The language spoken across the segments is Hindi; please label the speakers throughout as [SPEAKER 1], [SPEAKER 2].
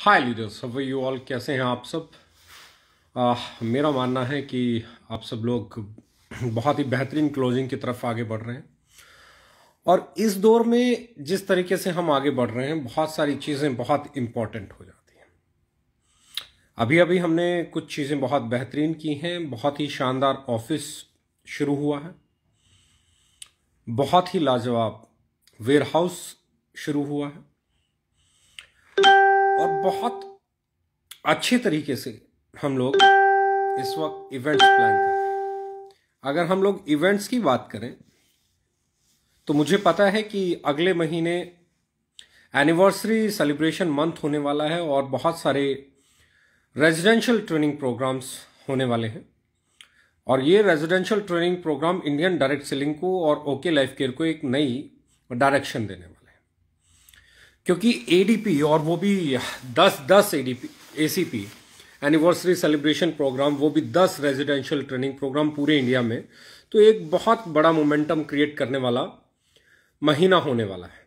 [SPEAKER 1] hi leaders how you all कैसे हैं आप सब आ, मेरा मानना है कि आप सब लोग बहुत ही बेहतरीन क्लोजिंग की तरफ आगे बढ़ रहे हैं और इस दौर में जिस तरीके से हम आगे बढ़ रहे हैं बहुत सारी चीज़ें बहुत इम्पॉर्टेंट हो जाती हैं अभी अभी हमने कुछ चीज़ें बहुत बेहतरीन की हैं बहुत ही शानदार ऑफिस शुरू हुआ है बहुत ही लाजवाब वेयर हाउस शुरू हुआ है और बहुत अच्छे तरीके से हम लोग इस वक्त इवेंट्स प्लान कर रहे हैं अगर हम लोग इवेंट्स की बात करें तो मुझे पता है कि अगले महीने एनिवर्सरी सेलिब्रेशन मंथ होने वाला है और बहुत सारे रेजिडेंशियल ट्रेनिंग प्रोग्राम्स होने वाले हैं और ये residential training program Indian direct selling को और ओके लाइफ केयर को एक नई डायरेक्शन देने वाला क्योंकि एडीपी और वो भी दस दस a ACP anniversary celebration program वो भी दस रेजिडेंशियल ट्रेनिंग प्रोग्राम पूरे इंडिया में तो एक बहुत बड़ा मोमेंटम क्रिएट करने वाला महीना होने वाला है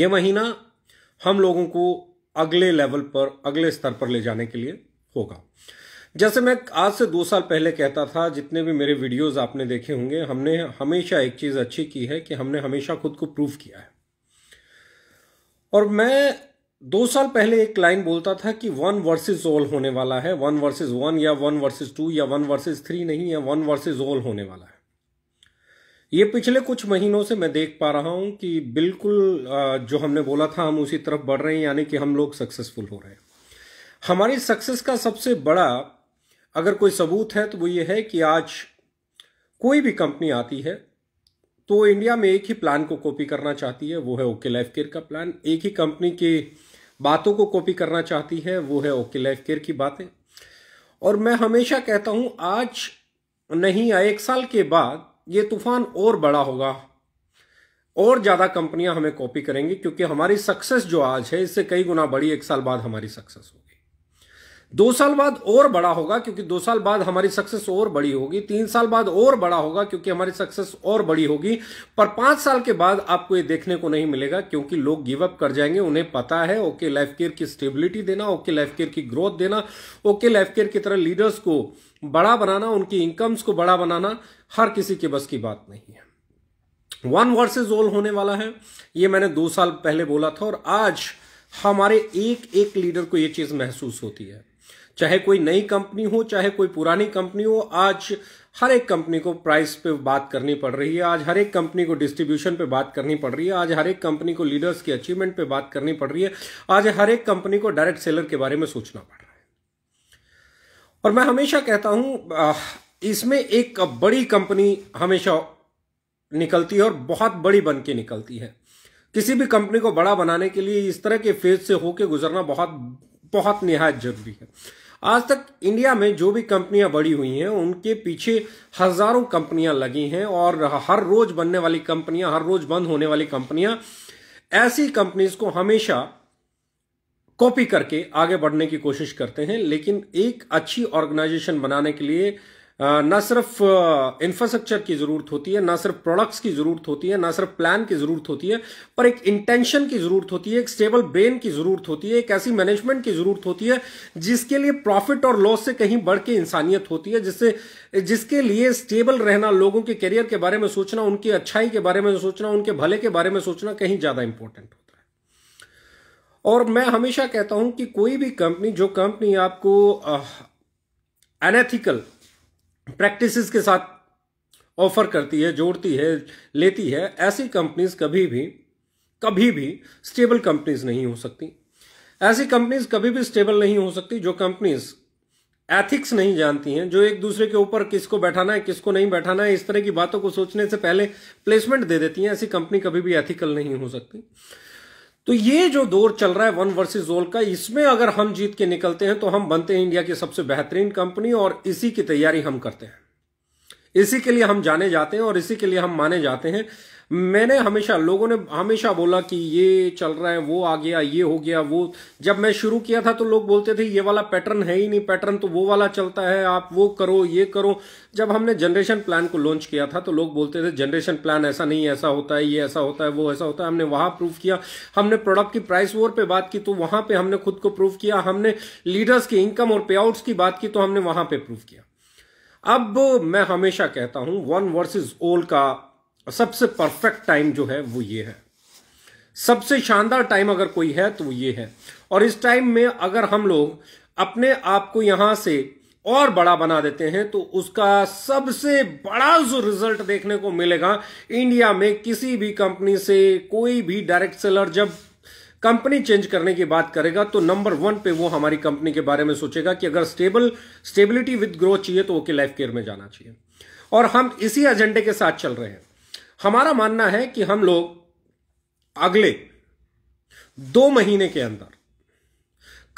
[SPEAKER 1] ये महीना हम लोगों को अगले लेवल पर अगले स्तर पर ले जाने के लिए होगा जैसे मैं आज से दो साल पहले कहता था जितने भी मेरे वीडियोस आपने देखे होंगे हमने हमेशा एक चीज़ अच्छी की है कि हमने हमेशा खुद को प्रूव किया है और मैं दो साल पहले एक लाइन बोलता था कि वन वर्सेस ऑल होने वाला है वन वर्सेस वन या वन वर्सेस टू या वन वर्सेस थ्री नहीं या वन वर्सेस ऑल होने वाला है ये पिछले कुछ महीनों से मैं देख पा रहा हूं कि बिल्कुल जो हमने बोला था हम उसी तरफ बढ़ रहे हैं यानी कि हम लोग सक्सेसफुल हो रहे हैं हमारी सक्सेस का सबसे बड़ा अगर कोई सबूत है तो वो ये है कि आज कोई भी कंपनी आती है तो इंडिया में एक ही प्लान को कॉपी करना चाहती है वो है ओके लाइफ केयर का प्लान एक ही कंपनी की बातों को कॉपी करना चाहती है वो है ओके लाइफ केयर की बातें और मैं हमेशा कहता हूं आज नहीं आए एक साल के बाद ये तूफान और बड़ा होगा और ज़्यादा कंपनियां हमें कॉपी करेंगी क्योंकि हमारी सक्सेस जो आज है इससे कई गुना बड़ी एक साल बाद हमारी सक्सेस होगी दो साल बाद और बड़ा होगा क्योंकि दो साल बाद हमारी सक्सेस और बड़ी होगी तीन साल बाद और बड़ा होगा क्योंकि हमारी सक्सेस और बड़ी होगी पर पांच साल के बाद आपको ये देखने को नहीं मिलेगा क्योंकि लोग गिव अप कर जाएंगे उन्हें पता है ओके लाइफ केयर की स्टेबिलिटी देना ओके लाइफ केयर की ग्रोथ देना ओके लाइफ केयर की तरह लीडर्स को बड़ा बनाना उनकी इनकम्स को बड़ा बनाना हर किसी के बस की बात नहीं है वन वर्सेज ऑल होने वाला है ये मैंने दो साल पहले बोला था और आज हमारे एक एक लीडर को यह चीज महसूस होती है चाहे कोई नई कंपनी हो चाहे कोई पुरानी कंपनी हो आज हर एक कंपनी को प्राइस पे बात करनी पड़ रही है आज हर एक कंपनी को डिस्ट्रीब्यूशन पे बात करनी पड़ रही है आज हर एक कंपनी को लीडर्स की अचीवमेंट पे बात करनी पड़ रही है आज हर एक कंपनी को डायरेक्ट सेलर के बारे में सोचना पड़ रहा है और मैं हमेशा कहता हूं इसमें एक बड़ी कंपनी हमेशा निकलती है और बहुत बड़ी बन के निकलती है किसी भी कंपनी को बड़ा बनाने के लिए इस तरह के फेज से होके गुजरना बहुत बहुत निहायत जरूरी है आज तक इंडिया में जो भी कंपनियां बड़ी हुई हैं उनके पीछे हजारों कंपनियां लगी हैं और हर रोज बनने वाली कंपनियां हर रोज बंद होने वाली कंपनियां ऐसी कंपनीज को हमेशा कॉपी करके आगे बढ़ने की कोशिश करते हैं लेकिन एक अच्छी ऑर्गेनाइजेशन बनाने के लिए ना सिर्फ इंफ्रास्ट्रक्चर की ज़रूरत होती है ना सिर्फ प्रोडक्ट्स की ज़रूरत होती है ना सिर्फ प्लान की ज़रूरत होती है पर एक इंटेंशन की ज़रूरत होती है एक स्टेबल ब्रेन की ज़रूरत होती है एक ऐसी मैनेजमेंट की ज़रूरत होती है जिसके लिए प्रॉफिट और लॉस से कहीं बढ़ के इंसानियत होती है जिससे जिसके लिए स्टेबल रहना लोगों के करियर के बारे में सोचना उनकी अच्छाई के बारे में सोचना उनके भले के बारे में सोचना कहीं ज़्यादा इंपॉर्टेंट होता है और मैं हमेशा कहता हूं कि कोई भी कंपनी जो कंपनी आपको अनएथिकल प्रैक्टिसेस के साथ ऑफर करती है जोड़ती है लेती है ऐसी कंपनीज कभी भी कभी भी स्टेबल कंपनीज नहीं हो सकती ऐसी कंपनीज कभी भी स्टेबल नहीं हो सकती जो कंपनीज एथिक्स नहीं जानती हैं जो एक दूसरे के ऊपर किसको बैठाना है किसको नहीं बैठाना है इस तरह की बातों को सोचने से पहले प्लेसमेंट दे देती हैं ऐसी कंपनी कभी भी एथिकल नहीं हो सकती तो ये जो दौर चल रहा है वन वर्सेस ऑल का इसमें अगर हम जीत के निकलते हैं तो हम बनते हैं इंडिया की सबसे बेहतरीन कंपनी और इसी की तैयारी हम करते हैं इसी के लिए हम जाने जाते हैं और इसी के लिए हम माने जाते हैं मैंने हमेशा लोगों ने हमेशा बोला कि ये चल रहा है वो आ गया ये हो गया वो जब मैं शुरू किया था तो लोग बोलते थे ये वाला पैटर्न है ही नहीं पैटर्न तो वो वाला चलता है आप वो करो ये करो जब हमने जनरेशन प्लान को लॉन्च किया था तो लोग बोलते थे जनरेशन प्लान ऐसा नहीं ऐसा होता है ये ऐसा होता है वो ऐसा होता है हमने वहां प्रूव किया हमने प्रोडक्ट की प्राइस वोर पे बात की तो वहां पर हमने खुद को प्रूव किया हमने लीडर्स की इनकम और पे की बात की तो हमने वहां पर प्रूव किया अब मैं हमेशा कहता हूं वन वर्सेस ओल का सबसे परफेक्ट टाइम जो है वो ये है सबसे शानदार टाइम अगर कोई है तो ये है और इस टाइम में अगर हम लोग अपने आप को यहां से और बड़ा बना देते हैं तो उसका सबसे बड़ा जो रिजल्ट देखने को मिलेगा इंडिया में किसी भी कंपनी से कोई भी डायरेक्ट सेलर जब कंपनी चेंज करने की बात करेगा तो नंबर वन पे वो हमारी कंपनी के बारे में सोचेगा कि अगर स्टेबल स्टेबिलिटी विद ग्रोथ चाहिए तो ओके लाइफ केयर में जाना चाहिए और हम इसी एजेंडे के साथ चल रहे हैं हमारा मानना है कि हम लोग अगले दो महीने के अंदर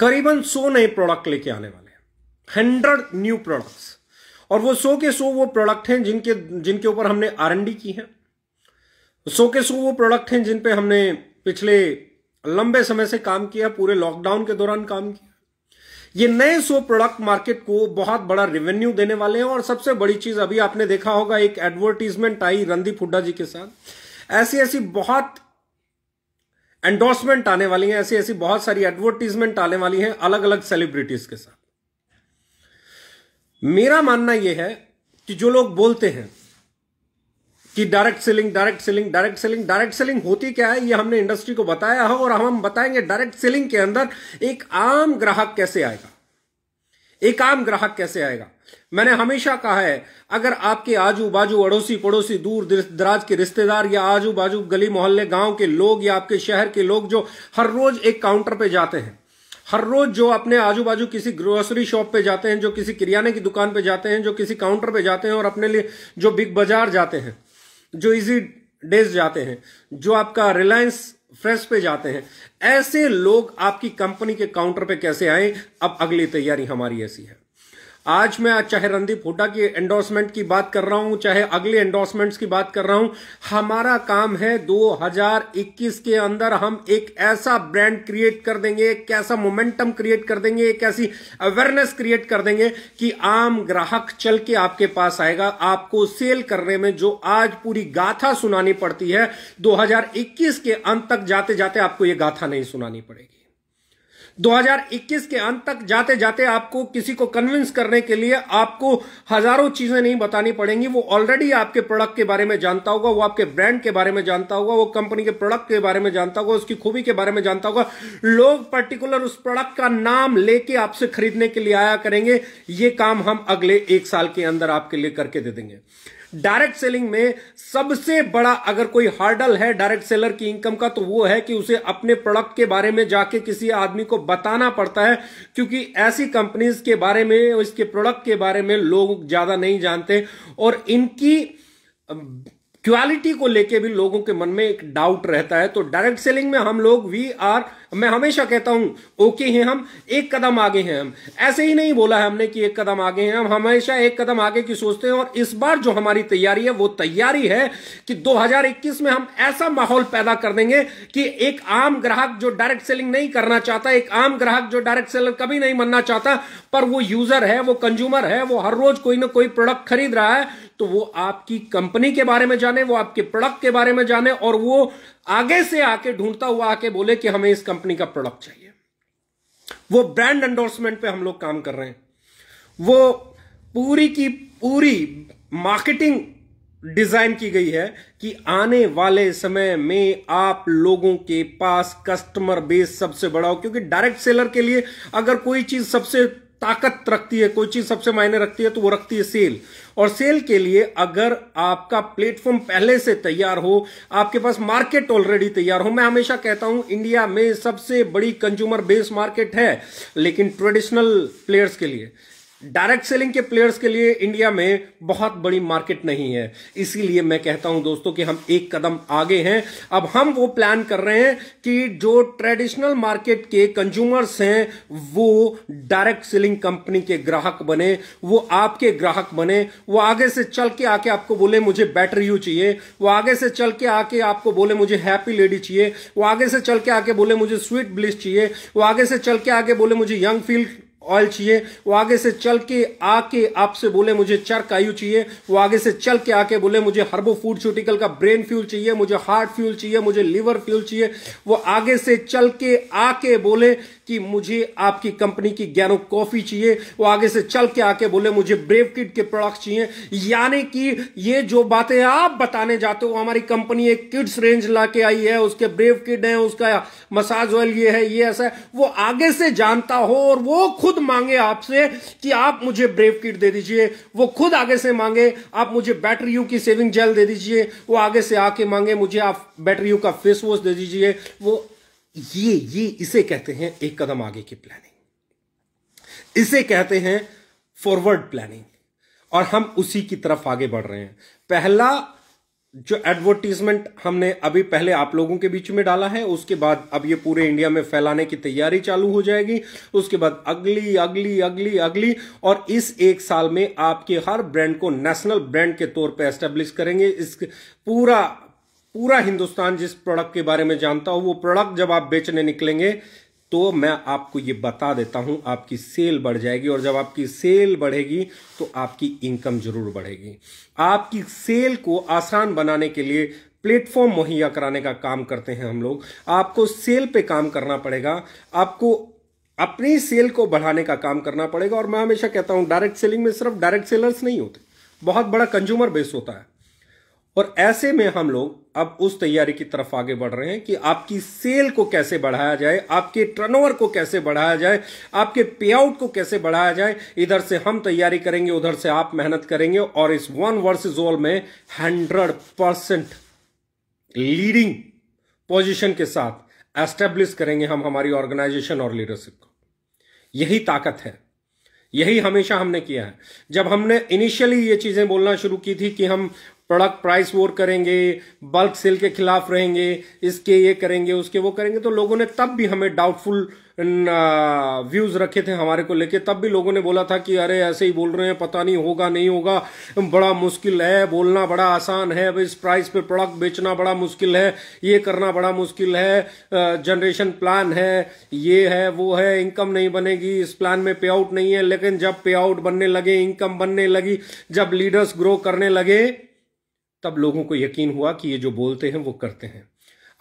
[SPEAKER 1] करीबन सौ नए प्रोडक्ट लेके आने वाले हैं हंड्रेड न्यू प्रोडक्ट्स और वो सौ के सौ वो प्रोडक्ट हैं जिनके जिनके ऊपर हमने आर की है सौ के सौ वो प्रोडक्ट हैं जिन पे हमने पिछले लंबे समय से काम किया पूरे लॉकडाउन के दौरान काम किया ये नए सो प्रोडक्ट मार्केट को बहुत बड़ा रेवेन्यू देने वाले हैं और सबसे बड़ी चीज अभी आपने देखा होगा एक एडवर्टीजमेंट आई रणदीप हुड्डा जी के साथ ऐसी ऐसी बहुत एंडोर्समेंट आने वाली है ऐसी ऐसी बहुत सारी एडवर्टीजमेंट आने वाली है अलग अलग सेलिब्रिटीज के साथ मेरा मानना यह है कि जो लोग बोलते हैं कि direct selling direct selling direct selling direct selling होती क्या है ये हमने इंडस्ट्री को बताया है और हम बताएंगे डायरेक्ट सेलिंग के अंदर एक आम ग्राहक कैसे आएगा एक आम ग्राहक कैसे आएगा मैंने हमेशा कहा है अगर आपके आजू बाजू अड़ोसी पड़ोसी दूर दराज के रिश्तेदार या आजू बाजू गली मोहल्ले गांव के लोग या आपके शहर के लोग जो हर रोज एक काउंटर पे जाते हैं हर रोज जो अपने आजू बाजू किसी ग्रोसरी शॉप पे जाते हैं जो किसी किरियाने की दुकान पे जाते हैं जो किसी काउंटर पे जाते हैं और अपने लिए जो बिग बाजार जाते हैं जो इजी डेज जाते हैं जो आपका रिलायंस फ्रेश पे जाते हैं ऐसे लोग आपकी कंपनी के काउंटर पे कैसे आए अब अगली तैयारी हमारी ऐसी है आज मैं चाहे रणदीप हुडा की एंडोर्समेंट की बात कर रहा हूं चाहे अगले एंडोर्समेंट्स की बात कर रहा हूं हमारा काम है 2021 के अंदर हम एक ऐसा ब्रांड क्रिएट कर देंगे एक ऐसा मोमेंटम क्रिएट कर देंगे एक ऐसी अवेयरनेस क्रिएट कर देंगे कि आम ग्राहक चल के आपके पास आएगा आपको सेल करने में जो आज पूरी गाथा सुनानी पड़ती है दो के अंत तक जाते जाते आपको यह गाथा नहीं सुनानी पड़ेगी 2021 के अंत तक जाते जाते आपको किसी को कन्विंस करने के लिए आपको हजारों चीजें नहीं बतानी पड़ेंगी वो ऑलरेडी आपके प्रोडक्ट के बारे में जानता होगा वो आपके ब्रांड के बारे में जानता होगा वो कंपनी के प्रोडक्ट के बारे में जानता होगा उसकी खूबी के बारे में जानता होगा लोग पर्टिकुलर उस प्रोडक्ट का नाम लेके आपसे खरीदने के लिए आया करेंगे ये काम हम अगले एक साल के अंदर आपके लिए करके दे देंगे डायरेक्ट सेलिंग में सबसे बड़ा अगर कोई हार्डल है डायरेक्ट सेलर की इनकम का तो वो है कि उसे अपने प्रोडक्ट के बारे में जाके किसी आदमी को बताना पड़ता है क्योंकि ऐसी कंपनीज के बारे में इसके प्रोडक्ट के बारे में लोग ज्यादा नहीं जानते और इनकी क्वालिटी को लेके भी लोगों के मन में एक डाउट रहता है तो डायरेक्ट सेलिंग में हम लोग वी आर मैं हमेशा कहता हूं ओके हैं हम एक कदम आगे हैं हम ऐसे ही नहीं बोला है हमने कि एक कदम आगे हैं हम हमेशा एक कदम आगे की सोचते हैं और इस बार जो हमारी तैयारी है वो तैयारी है कि 2021 में हम ऐसा माहौल पैदा कर देंगे कि एक आम ग्राहक जो डायरेक्ट सेलिंग नहीं करना चाहता एक आम ग्राहक जो डायरेक्ट सेलर कभी नहीं बनना चाहता पर वो यूजर है वो कंज्यूमर है वो हर रोज कोई ना कोई प्रोडक्ट खरीद रहा है तो वो आपकी कंपनी के बारे में जाने वो आपके प्रोडक्ट के बारे में जाने और वो आगे से आके ढूंढता हुआ आके बोले कि हमें इस कंपनी का प्रोडक्ट चाहिए वो ब्रांड एंडोर्समेंट पे हम लोग काम कर रहे हैं वो पूरी की पूरी मार्केटिंग डिजाइन की गई है कि आने वाले समय में आप लोगों के पास कस्टमर बेस सबसे बड़ा हो क्योंकि डायरेक्ट सेलर के लिए अगर कोई चीज सबसे ताकत रखती है कोई चीज सबसे मायने रखती है तो वो रखती है सेल और सेल के लिए अगर आपका प्लेटफॉर्म पहले से तैयार हो आपके पास मार्केट ऑलरेडी तैयार हो मैं हमेशा कहता हूं इंडिया में सबसे बड़ी कंज्यूमर बेस्ड मार्केट है लेकिन ट्रेडिशनल प्लेयर्स के लिए डायरेक्ट सेलिंग के प्लेयर्स के लिए इंडिया में बहुत बड़ी मार्केट नहीं है इसीलिए मैं कहता हूं दोस्तों कि हम एक कदम आगे हैं अब हम वो प्लान कर रहे हैं कि जो ट्रेडिशनल मार्केट के कंज्यूमर्स हैं वो डायरेक्ट सेलिंग कंपनी के ग्राहक बने वो आपके ग्राहक बने वो आगे से चल के आके आपको बोले मुझे बैटर यू चाहिए वो आगे से चल के आके आपको बोले मुझे हैप्पी लेडी चाहिए वो आगे से चल के आके बोले मुझे स्वीट ब्लिस चाहिए वो आगे से चल के आके बोले मुझे यंग फील ऑयल चाहिए वो आगे से चल के आके आपसे बोले मुझे चर्क आयु चाहिए वो आगे से चल के आके बोले मुझे हर्बो फूड फूडस्यूटिकल का ब्रेन फ्यूल चाहिए मुझे हार्ट फ्यूल चाहिए मुझे लिवर फ्यूल चाहिए वो आगे से चल के आके बोले कि मुझे आपकी कंपनी की गैनो कॉफी चाहिए वो आगे से चल के आके बोले मुझे ब्रेव किट के प्रोडक्ट चाहिए यानी कि ये जो बातें आप बताने जाते हो हमारी कंपनी एक किड्स रेंज ला के आई है उसके ब्रेव किड है उसका मसाज ऑयल ये है ये ऐसा है वो आगे से जानता हो और वो खुद मांगे आपसे कि आप मुझे ब्रेव किट दे दीजिए वो खुद आगे से मांगे आप मुझे बैटरी यू की सेविंग जेल दे दीजिए वो आगे से आके मांगे मुझे आप बैटरी यू का फेस वॉश दे दीजिए वो ये ये इसे कहते हैं एक कदम आगे की प्लानिंग इसे कहते हैं फॉरवर्ड प्लानिंग और हम उसी की तरफ आगे बढ़ रहे हैं पहला जो एडवर्टीजमेंट हमने अभी पहले आप लोगों के बीच में डाला है उसके बाद अब ये पूरे इंडिया में फैलाने की तैयारी चालू हो जाएगी उसके बाद अगली अगली अगली अगली और इस एक साल में आपके हर ब्रांड को नेशनल ब्रांड के तौर पे एस्टेब्लिश करेंगे इस पूरा पूरा हिंदुस्तान जिस प्रोडक्ट के बारे में जानता हो वो प्रोडक्ट जब आप बेचने निकलेंगे तो मैं आपको ये बता देता हूं आपकी सेल बढ़ जाएगी और जब आपकी सेल बढ़ेगी तो आपकी इनकम जरूर बढ़ेगी आपकी सेल को आसान बनाने के लिए प्लेटफॉर्म मुहैया कराने का काम करते हैं हम लोग आपको सेल पे काम करना पड़ेगा आपको अपनी सेल को बढ़ाने का काम करना पड़ेगा और मैं हमेशा कहता हूं डायरेक्ट सेलिंग में सिर्फ डायरेक्ट सेलर्स नहीं होते बहुत बड़ा कंज्यूमर बेस होता है और ऐसे में हम लोग अब उस तैयारी की तरफ आगे बढ़ रहे हैं कि आपकी सेल को कैसे बढ़ाया जाए आपके टर्नओवर को कैसे बढ़ाया जाए आपके पेआउट को कैसे बढ़ाया जाए इधर से हम तैयारी करेंगे उधर से आप मेहनत करेंगे और इस वन वर्सेस जोल में हंड्रेड परसेंट लीडिंग पोजिशन के साथ एस्टेब्लिश करेंगे हम हमारी ऑर्गेनाइजेशन और लीडरशिप को यही ताकत है यही हमेशा हमने किया है जब हमने इनिशियली ये चीजें बोलना शुरू की थी कि हम प्रोडक्ट प्राइस वोर करेंगे बल्क सेल के खिलाफ रहेंगे इसके ये करेंगे उसके वो करेंगे तो लोगों ने तब भी हमें डाउटफुल व्यूज रखे थे हमारे को लेके तब भी लोगों ने बोला था कि अरे ऐसे ही बोल रहे हैं पता नहीं होगा नहीं होगा बड़ा मुश्किल है बोलना बड़ा आसान है अब इस प्राइस पे प्रोडक्ट बेचना बड़ा मुश्किल है ये करना बड़ा मुश्किल है जनरेशन प्लान है ये है वो है इनकम नहीं बनेगी इस प्लान में पे आउट नहीं है लेकिन जब पे आउट बनने लगे इनकम बनने लगी जब लीडर्स ग्रो करने लगे तब लोगों को यकीन हुआ कि ये जो बोलते हैं वो करते हैं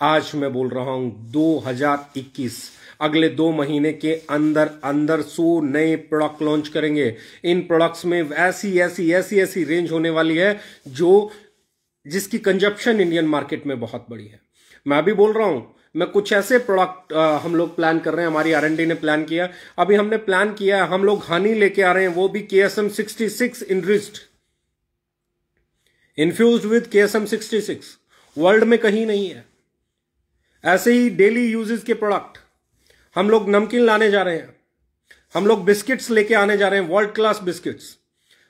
[SPEAKER 1] आज मैं बोल रहा हूं 2021 अगले दो महीने के अंदर अंदर सो नए प्रोडक्ट लॉन्च करेंगे इन प्रोडक्ट्स में ऐसी ऐसी ऐसी ऐसी रेंज होने वाली है जो जिसकी कंजप्शन इंडियन मार्केट में बहुत बड़ी है मैं अभी बोल रहा हूं मैं कुछ ऐसे प्रोडक्ट हम लोग प्लान कर रहे हैं हमारी आर ने प्लान किया अभी हमने प्लान किया हम लोग हानि लेके आ रहे हैं वो भी K S M sixty six in infuse with K S M sixty six world में कहीं नहीं है ऐसे ही डेली यूजेस के प्रोडक्ट हम लोग नमकीन लाने जा रहे हैं हम लोग बिस्किट्स लेके आने जा रहे हैं वर्ल्ड क्लास बिस्किट्स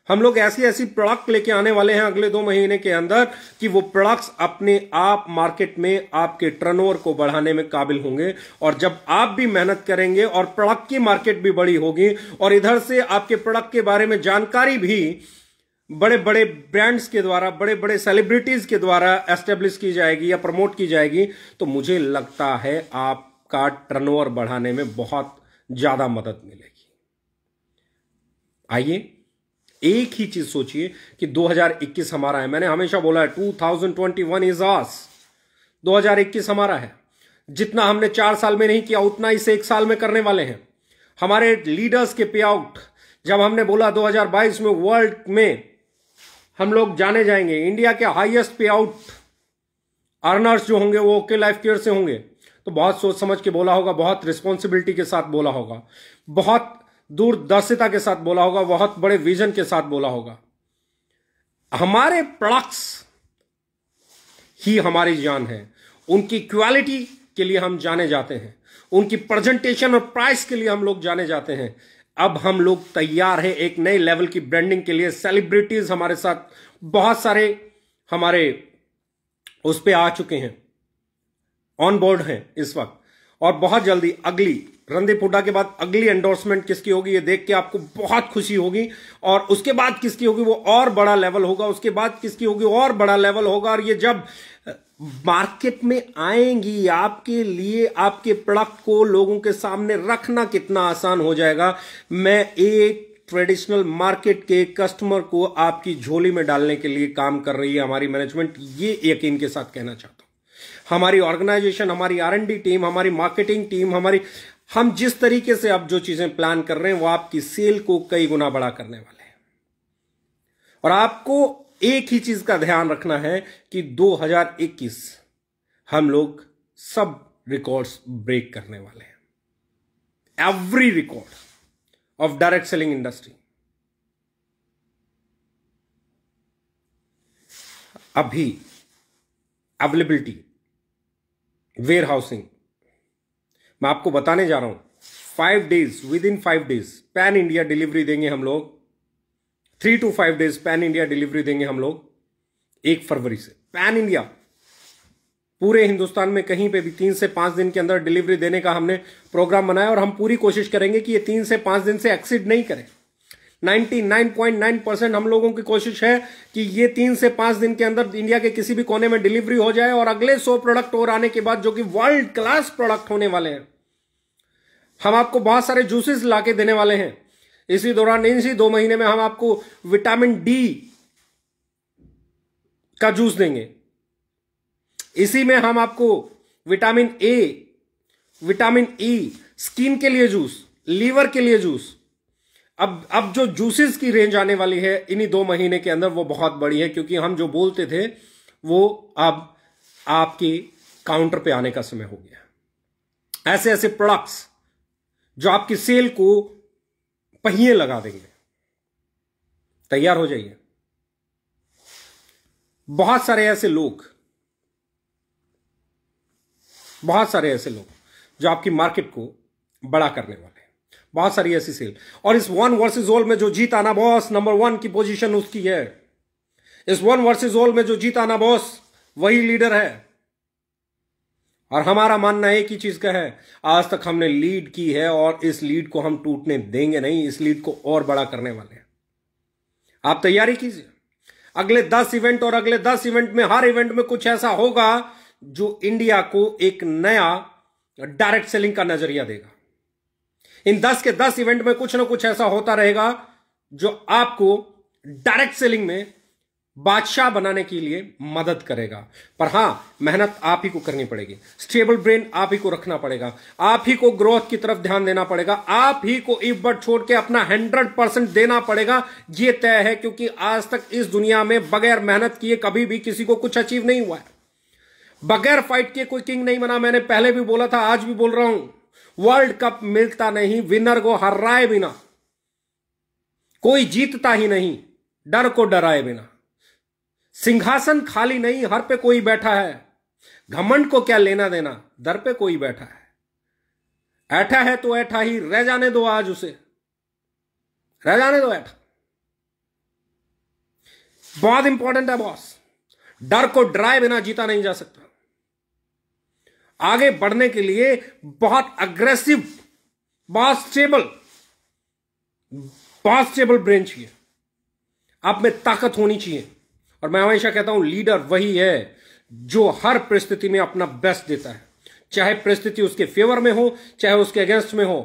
[SPEAKER 1] हम लोग ऐसी ऐसी प्रोडक्ट लेके आने वाले हैं अगले दो महीने के अंदर कि वो प्रोडक्ट्स अपने आप मार्केट में आपके टर्नओवर को बढ़ाने में काबिल होंगे और जब आप भी मेहनत करेंगे और प्रोडक्ट की मार्केट भी बड़ी होगी और इधर से आपके प्रोडक्ट के बारे में जानकारी भी बड़े बड़े ब्रांड्स के द्वारा बड़े बड़े सेलिब्रिटीज के द्वारा एस्टेब्लिश की जाएगी या प्रमोट की जाएगी तो मुझे लगता है आपका टर्नओवर बढ़ाने में बहुत ज्यादा मदद मिलेगी आइए एक ही चीज सोचिए कि 2021 हमारा है मैंने हमेशा बोला है 2021 इज आस 2021 हमारा है जितना हमने चार साल में नहीं किया उतना इसे एक साल में करने वाले हैं हमारे लीडर्स के पे आउट जब हमने बोला 2022 में वर्ल्ड में हम लोग जाने जाएंगे इंडिया के हाईएस्ट पे आउट अर्नर्स जो होंगे वो ओके लाइफ केयर से होंगे तो बहुत सोच समझ के बोला होगा बहुत रिस्पॉन्सिबिलिटी के साथ बोला होगा बहुत दूरदर्शिता के साथ बोला होगा बहुत बड़े विजन के साथ बोला होगा हमारे प्रोडक्ट्स ही हमारी जान है उनकी क्वालिटी के लिए हम जाने जाते हैं उनकी प्रेजेंटेशन और प्राइस के लिए हम लोग जाने जाते हैं अब हम लोग तैयार हैं एक नए लेवल की ब्रांडिंग के लिए सेलिब्रिटीज हमारे साथ बहुत सारे हमारे उस पर आ चुके हैं ऑन बोर्ड हैं इस वक्त और बहुत जल्दी अगली रणदीप हुड्डा के बाद अगली एंडोर्समेंट किसकी होगी ये देख के आपको बहुत खुशी होगी और उसके बाद किसकी होगी वो और बड़ा लेवल होगा उसके बाद किसकी होगी और बड़ा लेवल होगा और ये जब मार्केट में आएंगी आपके लिए आपके प्रोडक्ट को लोगों के सामने रखना कितना आसान हो जाएगा मैं एक ट्रेडिशनल मार्केट के कस्टमर को आपकी झोली में डालने के लिए काम कर रही है हमारी मैनेजमेंट ये यकीन के साथ कहना चाहता हूं हमारी ऑर्गेनाइजेशन हमारी आर टीम हमारी मार्केटिंग टीम हमारी हम जिस तरीके से आप जो चीजें प्लान कर रहे हैं वो आपकी सेल को कई गुना बड़ा करने वाले हैं और आपको एक ही चीज का ध्यान रखना है कि 2021 हम लोग सब रिकॉर्ड्स ब्रेक करने वाले हैं every record of direct selling industry अभी अवेलेबिलिटी वेयर हाउसिंग मैं आपको बताने जा रहा हूं five days within five days pan India delivery देंगे हम लोग three to five days pan India delivery देंगे हम लोग एक फरवरी से पैन इंडिया पूरे हिंदुस्तान में कहीं पे भी तीन से पांच दिन के अंदर डिलीवरी देने का हमने प्रोग्राम बनाया और हम पूरी कोशिश करेंगे कि ये तीन से पांच दिन से एक्सीड नहीं करें 99.9 परसेंट हम लोगों की कोशिश है कि ये तीन से पांच दिन के अंदर इंडिया के किसी भी कोने में डिलीवरी हो जाए और अगले सौ प्रोडक्ट और आने के बाद जो कि वर्ल्ड क्लास प्रोडक्ट होने वाले हैं हम आपको बहुत सारे जूसेस लाके देने वाले हैं इसी दौरान इसी दो महीने में हम आपको विटामिन डी का जूस देंगे इसी में हम आपको vitamin A vitamin E skin के लिए जूस लीवर के लिए जूस अब अब जो जूसेस की रेंज आने वाली है इन्हीं दो महीने के अंदर वो बहुत बड़ी है क्योंकि हम जो बोलते थे वो अब आपके काउंटर पे आने का समय हो गया ऐसे ऐसे प्रोडक्ट्स जो आपकी सेल को पहिए लगा देंगे तैयार हो जाइए बहुत सारे ऐसे लोग बहुत सारे ऐसे लोग जो आपकी मार्केट को बड़ा करने वाले हैं बहुत सारी ऐसी सेल और इस वन वर्सेस ओल में जो जीत आना बॉस नंबर वन की पोजीशन उसकी है इस वन वर्सेस ओल में जो जीत आना बॉस वही लीडर है और हमारा मानना एक ही चीज का है आज तक हमने लीड की है और इस लीड को हम टूटने देंगे नहीं इस लीड को और बड़ा करने वाले हैं आप तैयारी कीजिए अगले दस इवेंट और अगले दस इवेंट में हर इवेंट में कुछ ऐसा होगा जो इंडिया को एक नया डायरेक्ट सेलिंग का नजरिया देगा इन दस के दस इवेंट में कुछ ना कुछ ऐसा होता रहेगा जो आपको डायरेक्ट सेलिंग में बादशाह बनाने के लिए मदद करेगा पर हां मेहनत आप ही को करनी पड़ेगी स्टेबल ब्रेन आप ही को रखना पड़ेगा आप ही को ग्रोथ की तरफ ध्यान देना पड़ेगा आप ही को एक छोड़ के अपना हंड्रेड परसेंट देना पड़ेगा यह तय है क्योंकि आज तक इस दुनिया में बगैर मेहनत किए कभी भी किसी को कुछ अचीव नहीं हुआ है बगैर फाइट के कोई किंग नहीं बना मैंने पहले भी बोला था आज भी बोल रहा हूं वर्ल्ड कप मिलता नहीं विनर को हर बिना कोई जीतता ही नहीं डर को डराए बिना सिंहासन खाली नहीं हर पे कोई बैठा है घमंड को क्या लेना देना दर पे कोई बैठा है ऐठा है तो ऐठा ही रह जाने दो आज उसे रह जाने दो ऐठा बहुत इंपॉर्टेंट है बॉस डर को डराए बिना जीता नहीं जा सकता आगे बढ़ने के लिए बहुत अग्रेसिव बहुत स्टेबल बहुत स्टेबल ब्रेन चाहिए आप में ताकत होनी चाहिए और मैं हमेशा कहता हूं लीडर वही है जो हर परिस्थिति में अपना बेस्ट देता है चाहे परिस्थिति उसके फेवर में हो चाहे उसके अगेंस्ट में हो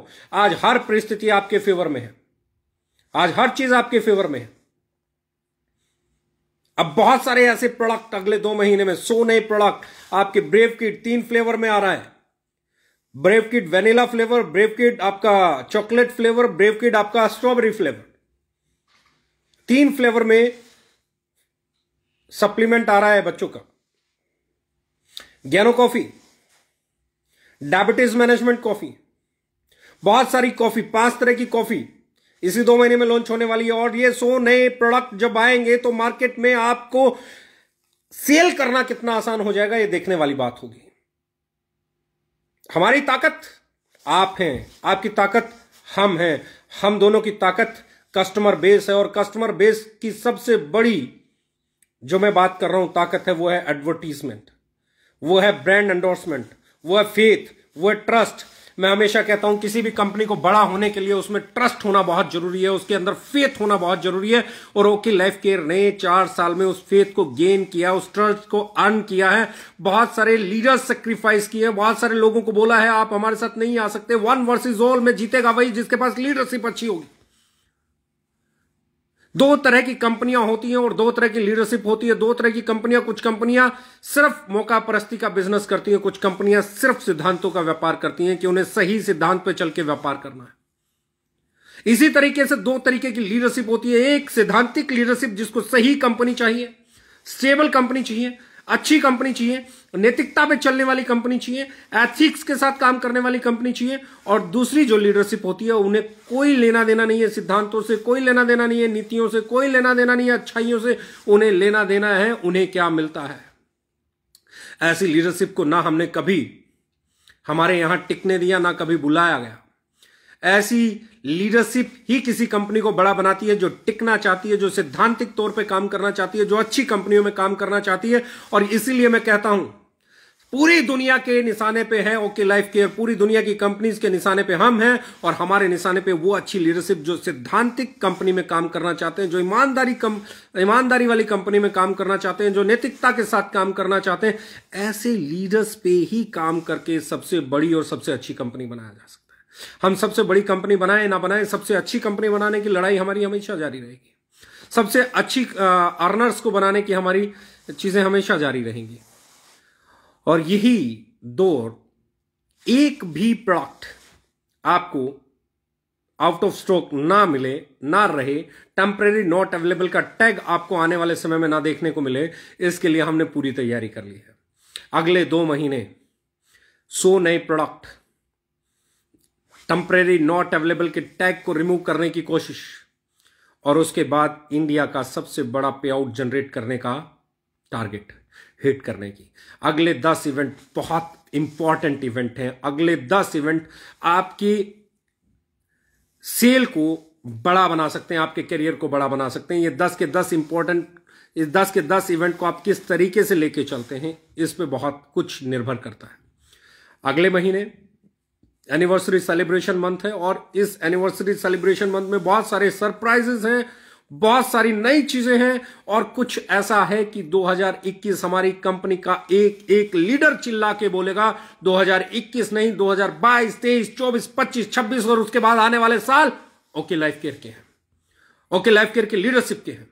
[SPEAKER 1] आज हर परिस्थिति आपके फेवर में है आज हर चीज आपके फेवर में है अब बहुत सारे ऐसे प्रोडक्ट अगले दो महीने में सो नए प्रोडक्ट आपके ब्रेव किट तीन फ्लेवर में आ रहा है brave kit vanilla flavour brave kit आपका चॉकलेट फ्लेवर ब्रेव किट आपका स्ट्रॉबेरी फ्लेवर तीन फ्लेवर में सप्लीमेंट आ रहा है बच्चों का ज्ञानो कॉफी डायबिटीज मैनेजमेंट कॉफी बहुत सारी कॉफी पांच तरह की कॉफी इसी दो महीने में लॉन्च होने वाली है और ये सो नए प्रोडक्ट जब आएंगे तो मार्केट में आपको सेल करना कितना आसान हो जाएगा ये देखने वाली बात होगी हमारी ताकत आप हैं आपकी ताकत हम हैं हम दोनों की ताकत कस्टमर बेस है और कस्टमर बेस की सबसे बड़ी जो मैं बात कर रहा हूं ताकत है वो है एडवर्टीजमेंट वो है ब्रांड एंडोर्समेंट वो है फेथ वो है ट्रस्ट मैं हमेशा कहता हूं किसी भी कंपनी को बड़ा होने के लिए उसमें ट्रस्ट होना बहुत जरूरी है उसके अंदर फेथ होना बहुत जरूरी है और ओके लाइफ केयर ने चार साल में उस फेथ को गेन किया उस ट्रस्ट को अर्न किया है बहुत सारे लीडर्स सेक्रीफाइस किए बहुत सारे लोगों को बोला है आप हमारे साथ नहीं आ सकते वन वर्सिज ऑल में जीतेगा वही जिसके पास लीडरशिप अच्छी होगी दो तरह की कंपनियां होती हैं और दो तरह की लीडरशिप होती है दो तरह की कंपनियां कुछ कंपनियां सिर्फ मौका परस्ती का बिजनेस करती हैं कुछ कंपनियां सिर्फ सिद्धांतों का व्यापार करती हैं कि उन्हें सही सिद्धांत पर चल के व्यापार करना है इसी तरीके से दो तरीके की लीडरशिप होती है एक सिद्धांतिक लीडरशिप जिसको सही कंपनी चाहिए स्टेबल कंपनी चाहिए अच्छी कंपनी चाहिए नैतिकता पे चलने वाली कंपनी चाहिए एथिक्स के साथ काम करने वाली कंपनी चाहिए और दूसरी जो लीडरशिप होती है उन्हें कोई लेना देना नहीं है सिद्धांतों से कोई लेना देना नहीं है नीतियों से कोई लेना देना नहीं है अच्छाइयों से उन्हें लेना देना है उन्हें क्या मिलता है ऐसी लीडरशिप को ना हमने कभी हमारे यहां टिकने दिया ना कभी बुलाया गया ऐसी लीडरशिप ही किसी कंपनी को बड़ा बनाती है जो टिकना चाहती है जो सिद्धांतिक तौर पे काम करना चाहती है जो अच्छी कंपनियों में काम करना चाहती है और इसीलिए मैं कहता हूं पूरी दुनिया के निशाने पे है ओके लाइफ केयर पूरी दुनिया की कंपनीज के निशाने पे हम हैं और हमारे निशाने पे वो अच्छी लीडरशिप जो सिद्धांतिक कंपनी में काम करना चाहते हैं जो ईमानदारी कम ईमानदारी वाली कंपनी में काम करना चाहते हैं जो नैतिकता के साथ काम करना चाहते हैं ऐसे लीडर्स पे ही काम करके सबसे बड़ी और सबसे अच्छी कंपनी बनाया जा सकता हम सबसे बड़ी कंपनी बनाए ना बनाए सबसे अच्छी कंपनी बनाने की लड़ाई हमारी हमेशा जारी रहेगी सबसे अच्छी अर्नर्स को बनाने की हमारी चीजें हमेशा जारी रहेंगी और यही दौर एक भी प्रोडक्ट आपको आउट ऑफ स्टॉक ना मिले ना रहे टेम्परेरी नॉट अवेलेबल का टैग आपको आने वाले समय में ना देखने को मिले इसके लिए हमने पूरी तैयारी कर ली है अगले दो महीने सो नए प्रोडक्ट टम्परेरी नॉट अवेलेबल के टैग को रिमूव करने की कोशिश और उसके बाद इंडिया का सबसे बड़ा पे आउट जनरेट करने का टारगेट हिट करने की अगले दस इवेंट बहुत इंपॉर्टेंट इवेंट हैं अगले दस इवेंट आपकी सेल को बड़ा बना सकते हैं आपके करियर को बड़ा बना सकते हैं ये दस के दस इंपॉर्टेंट इस दस के दस इवेंट को आप किस तरीके से लेके चलते हैं इस पे बहुत कुछ निर्भर करता है अगले महीने एनिवर्सरी सेलिब्रेशन मंथ है और इस एनिवर्सरी सेलिब्रेशन मंथ में बहुत सारे सरप्राइजेस हैं बहुत सारी नई चीजें हैं और कुछ ऐसा है कि 2021 हमारी कंपनी का एक एक लीडर चिल्ला के बोलेगा 2021 नहीं 2022 23 24 25 26 और उसके बाद आने वाले साल ओके लाइफ केयर के हैं ओके लाइफ केयर के लीडरशिप के हैं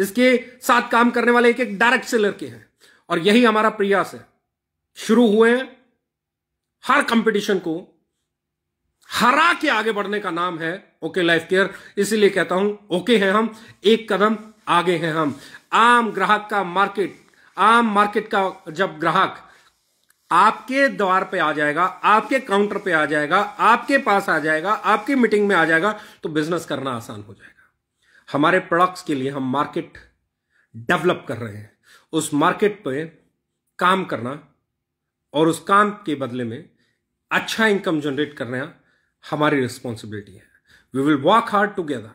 [SPEAKER 1] इसके साथ काम करने वाले एक एक डायरेक्ट सेलर के हैं और यही हमारा प्रयास है शुरू हुए हैं हर कंपटीशन को हरा के आगे बढ़ने का नाम है ओके लाइफ केयर इसीलिए कहता हूं ओके हैं हम एक कदम आगे हैं हम आम ग्राहक का मार्केट आम मार्केट का जब ग्राहक आपके द्वार पे आ जाएगा आपके काउंटर पे आ जाएगा आपके पास आ जाएगा आपकी मीटिंग में आ जाएगा तो बिजनेस करना आसान हो जाएगा हमारे प्रोडक्ट्स के लिए हम मार्केट डेवलप कर रहे हैं उस मार्केट पे काम करना और उस काम के बदले में अच्छा इनकम जनरेट करना हमारी रिस्पॉन्सिबिलिटी है we will work hard together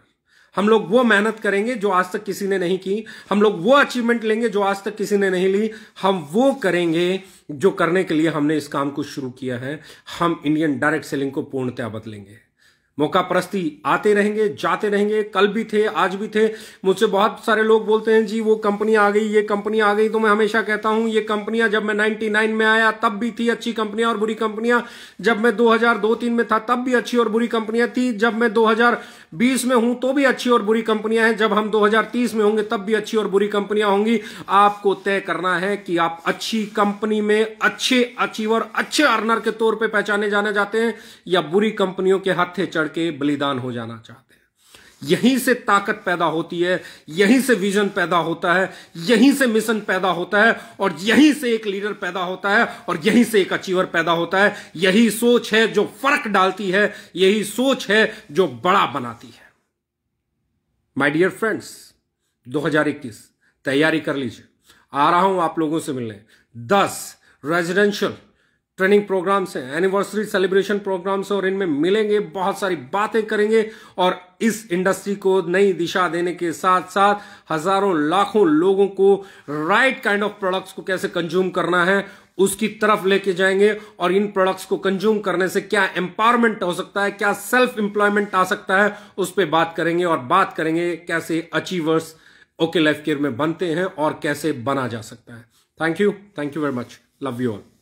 [SPEAKER 1] हम लोग वो मेहनत करेंगे जो आज तक किसी ने नहीं की हम लोग वो अचीवमेंट लेंगे जो आज तक किसी ने नहीं ली हम वो करेंगे जो करने के लिए हमने इस काम को शुरू किया है हम इंडियन डायरेक्ट सेलिंग को पूर्णतया बदलेंगे मौका प्रस्ती आते रहेंगे जाते रहेंगे कल भी थे आज भी थे मुझसे बहुत सारे लोग बोलते हैं जी वो कंपनी आ गई ये कंपनी आ गई तो मैं हमेशा कहता हूं ये कंपनियां जब मैं 99 में आया तब भी थी अच्छी कंपनियां और बुरी कंपनियां जब मैं 2002 तीन में था तब भी अच्छी और बुरी कंपनियां थी जब मैं दो बीस में हूं तो भी अच्छी और बुरी कंपनियां हैं जब हम 2030 में होंगे तब भी अच्छी और बुरी कंपनियां होंगी आपको तय करना है कि आप अच्छी कंपनी में अच्छे अचीवर अच्छे अर्नर के तौर पर पहचाने जाने जाते हैं या बुरी कंपनियों के हाथे चढ़ के बलिदान हो जाना चाहते यहीं से ताकत पैदा होती है यहीं से विजन पैदा होता है यहीं से मिशन पैदा होता है और यहीं से एक लीडर पैदा होता है और यहीं से एक अचीवर पैदा होता है यही सोच है जो फर्क डालती है यही सोच है जो बड़ा बनाती है माई डियर फ्रेंड्स 2021 तैयारी कर लीजिए आ रहा हूं आप लोगों से मिलने दस रेजिडेंशियल ट्रेनिंग प्रोग्राम्स हैं एनिवर्सरी सेलिब्रेशन प्रोग्राम्स और इनमें मिलेंगे बहुत सारी बातें करेंगे और इस इंडस्ट्री को नई दिशा देने के साथ साथ हजारों लाखों लोगों को राइट काइंड ऑफ प्रोडक्ट्स को कैसे कंज्यूम करना है उसकी तरफ लेके जाएंगे और इन प्रोडक्ट्स को कंज्यूम करने से क्या एम्पावरमेंट हो सकता है क्या सेल्फ एम्प्लॉयमेंट आ सकता है उस पर बात करेंगे और बात करेंगे कैसे अचीवर्स ओके लाइफ केयर में बनते हैं और कैसे बना जा सकता है thank you thank you very much love you all